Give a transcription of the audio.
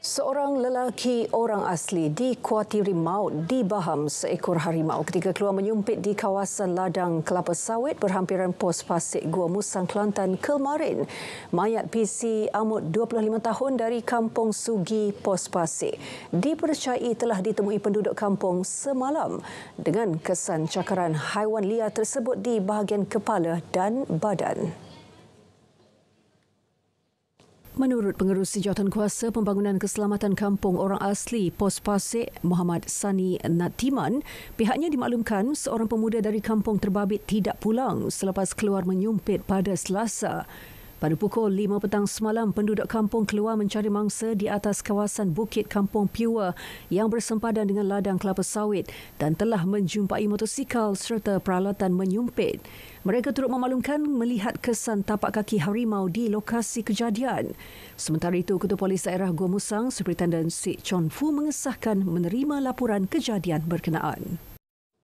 Seorang lelaki orang asli dikuatiri maut di Baham seekor harimau ketika keluar menyumpit di kawasan ladang kelapa sawit berhampiran pos pasir Gua Musang Kelantan kemarin. Mayat PC Amut 25 tahun dari Kampung Sugi Pos Pasir dipercayai telah ditemui penduduk kampung semalam dengan kesan cakaran haiwan liar tersebut di bahagian kepala dan badan. Menurut pengerusi jawatan kuasa pembangunan keselamatan kampung orang asli Pos Pasir Muhammad Sani Natiman, pihaknya dimaklumkan seorang pemuda dari kampung terbabit tidak pulang selepas keluar menyumpit pada Selasa. Pada pukul 5 petang semalam, penduduk kampung keluar mencari mangsa di atas kawasan Bukit Kampung Piwa yang bersempadan dengan ladang kelapa sawit dan telah menjumpai motosikal serta peralatan menyumpit. Mereka turut memaklumkan melihat kesan tapak kaki harimau di lokasi kejadian. Sementara itu, Ketua Polis Daerah Gua Musang, Superintendent Sik Chon Fu mengesahkan menerima laporan kejadian berkenaan.